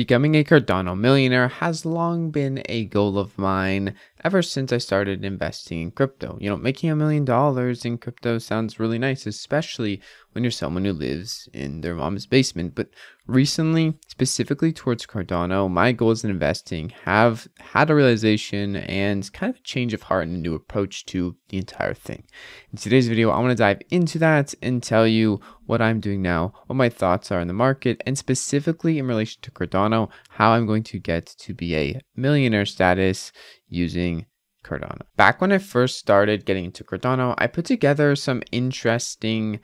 Becoming a Cardano millionaire has long been a goal of mine ever since I started investing in crypto. You know, making a million dollars in crypto sounds really nice, especially when you're someone who lives in their mom's basement. But recently, specifically towards Cardano, my goals in investing have had a realization and kind of a change of heart and a new approach to the entire thing. In today's video, I want to dive into that and tell you what I'm doing now, what my thoughts are in the market, and specifically in relation to Cardano, how I'm going to get to be a millionaire status using Cardano. Back when I first started getting into Cardano, I put together some interesting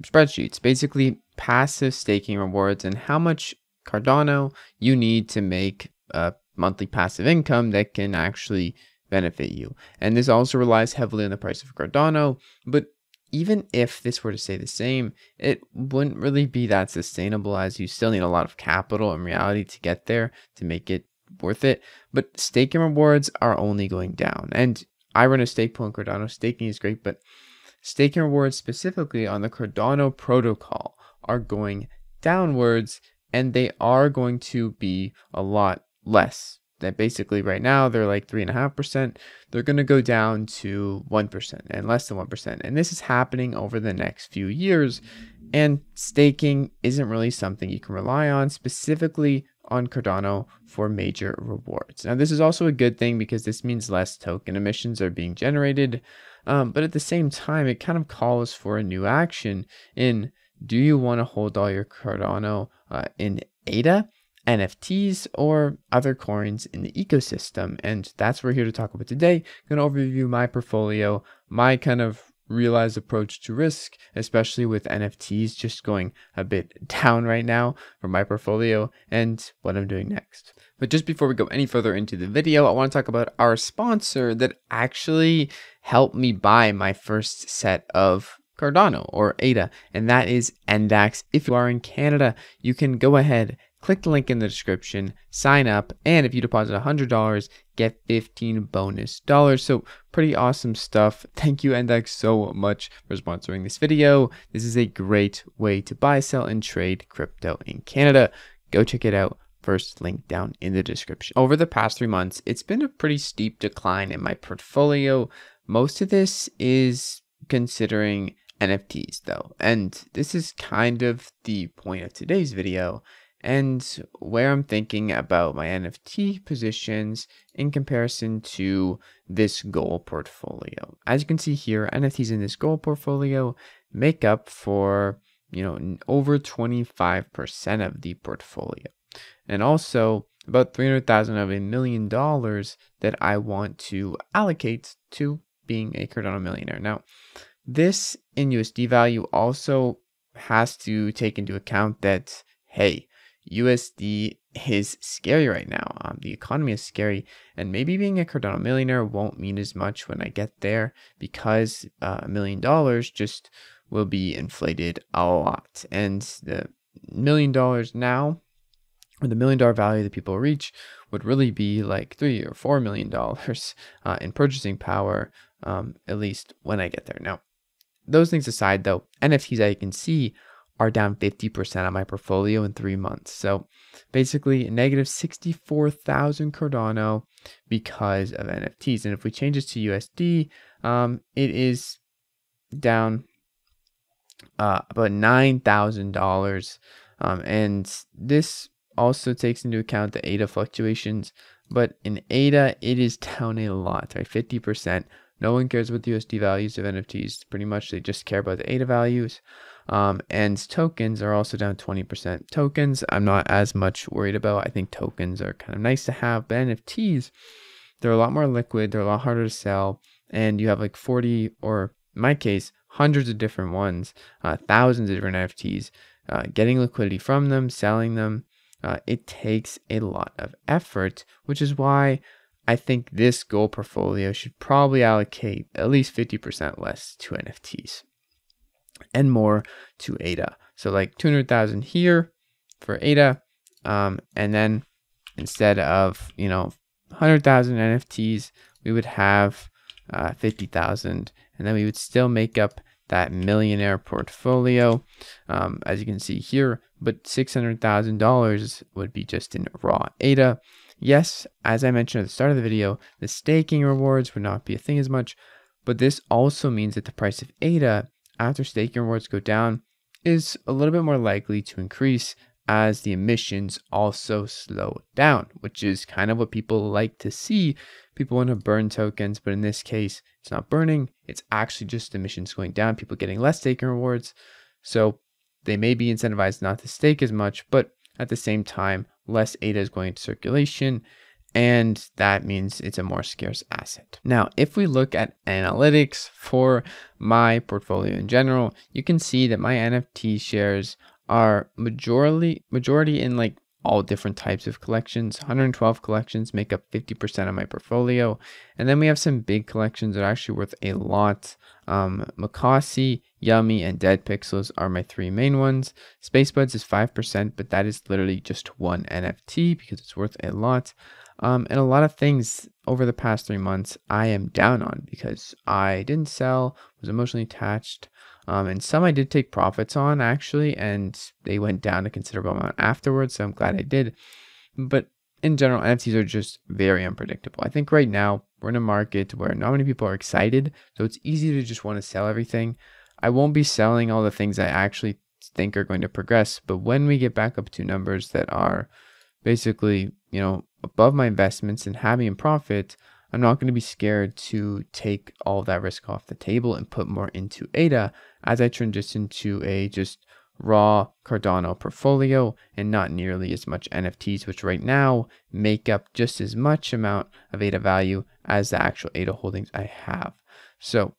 spreadsheets, basically passive staking rewards and how much Cardano you need to make a monthly passive income that can actually benefit you. And this also relies heavily on the price of Cardano, but even if this were to stay the same, it wouldn't really be that sustainable as you still need a lot of capital in reality to get there to make it worth it. But staking rewards are only going down. And I run a stake pool in Cardano. Staking is great, but staking rewards specifically on the Cardano protocol are going downwards and they are going to be a lot less that basically right now they're like 3.5%, they're going to go down to 1% and less than 1%. And this is happening over the next few years. And staking isn't really something you can rely on, specifically on Cardano for major rewards. Now, this is also a good thing because this means less token emissions are being generated. Um, but at the same time, it kind of calls for a new action in do you want to hold all your Cardano uh, in ADA? NFTs or other coins in the ecosystem. And that's what we're here to talk about today. going to overview my portfolio, my kind of realized approach to risk, especially with NFTs just going a bit down right now for my portfolio and what I'm doing next. But just before we go any further into the video, I want to talk about our sponsor that actually helped me buy my first set of Cardano or ADA, and that is NDAX. If you are in Canada, you can go ahead Click the link in the description, sign up, and if you deposit $100, get 15 bonus dollars. So pretty awesome stuff. Thank you NDEX so much for sponsoring this video. This is a great way to buy, sell, and trade crypto in Canada. Go check it out first link down in the description. Over the past three months, it's been a pretty steep decline in my portfolio. Most of this is considering NFTs though, and this is kind of the point of today's video and where I'm thinking about my NFT positions in comparison to this goal portfolio. As you can see here, NFTs in this goal portfolio make up for, you know, over 25% of the portfolio. And also about 300,000 of a million dollars that I want to allocate to being a Cardano millionaire. Now, this in USD value also has to take into account that, hey, USD is scary right now. Um, the economy is scary, and maybe being a Cardano millionaire won't mean as much when I get there because uh, a million dollars just will be inflated a lot. And the million dollars now, or the million dollar value that people reach, would really be like three or four million dollars uh, in purchasing power, um, at least when I get there. Now, those things aside, though, NFTs I can see are down 50% on my portfolio in three months. So basically, negative 64,000 Cardano because of NFTs. And if we change this to USD, um, it is down uh, about $9,000. Um, and this also takes into account the ADA fluctuations. But in ADA, it is down a lot, right? 50%. No one cares about the USD values of NFTs. Pretty much they just care about the ADA values. Um, and tokens are also down 20%. Tokens, I'm not as much worried about. I think tokens are kind of nice to have, but NFTs, they're a lot more liquid, they're a lot harder to sell, and you have like 40 or in my case, hundreds of different ones, uh, thousands of different NFTs, uh, getting liquidity from them, selling them. Uh, it takes a lot of effort, which is why I think this goal portfolio should probably allocate at least 50% less to NFTs and more to ADA. So like 200,000 here for ADA. Um, and then instead of, you know, 100,000 NFTs, we would have uh, 50,000 and then we would still make up that millionaire portfolio. Um, as you can see here, but $600,000 would be just in raw ADA. Yes, as I mentioned at the start of the video, the staking rewards would not be a thing as much, but this also means that the price of ADA after staking rewards go down is a little bit more likely to increase as the emissions also slow down, which is kind of what people like to see. People want to burn tokens, but in this case, it's not burning. It's actually just emissions going down, people getting less staking rewards. So they may be incentivized not to stake as much, but at the same time, less ADA is going into circulation and that means it's a more scarce asset. Now, if we look at analytics for my portfolio in general, you can see that my NFT shares are majority majority in like all different types of collections. 112 collections make up 50% of my portfolio. And then we have some big collections that are actually worth a lot. Um, Yummy, and Dead Pixels are my three main ones. Spacebuds is 5%, but that is literally just one NFT because it's worth a lot. Um, and a lot of things over the past three months I am down on because I didn't sell, was emotionally attached. Um, and some I did take profits on actually, and they went down a considerable amount afterwards. So I'm glad I did. But in general, NFTs are just very unpredictable. I think right now we're in a market where not many people are excited. So it's easy to just want to sell everything. I won't be selling all the things I actually think are going to progress. But when we get back up to numbers that are basically, you know, above my investments and having a profit, I'm not going to be scared to take all that risk off the table and put more into ADA as I transition to a just raw Cardano portfolio and not nearly as much NFTs, which right now make up just as much amount of ADA value as the actual ADA holdings I have. So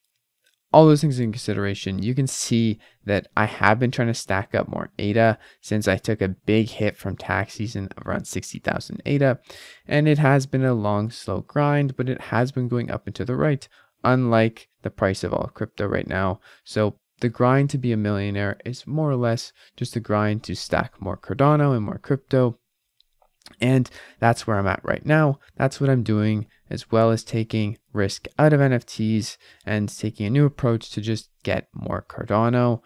all those things in consideration, you can see that I have been trying to stack up more ADA since I took a big hit from tax season of around 60,000 ADA. And it has been a long, slow grind, but it has been going up and to the right, unlike the price of all crypto right now. So the grind to be a millionaire is more or less just a grind to stack more Cardano and more crypto. And that's where I'm at right now. That's what I'm doing as well as taking risk out of NFTs and taking a new approach to just get more Cardano.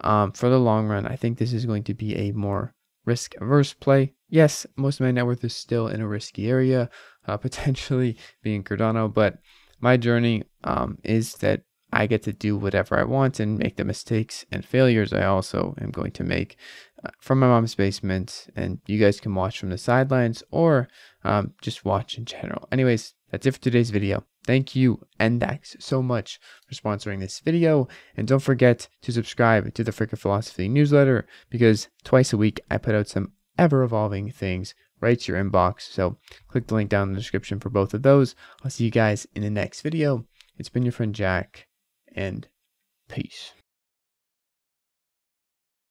Um, for the long run, I think this is going to be a more risk averse play. Yes, most of my net worth is still in a risky area, uh, potentially being Cardano, but my journey um, is that I get to do whatever I want and make the mistakes and failures I also am going to make uh, from my mom's basement. And you guys can watch from the sidelines or um, just watch in general. Anyways, that's it for today's video. Thank you, Endax, so much for sponsoring this video. And don't forget to subscribe to the Frickin' Philosophy newsletter because twice a week I put out some ever-evolving things right to your inbox. So click the link down in the description for both of those. I'll see you guys in the next video. It's been your friend Jack, and peace.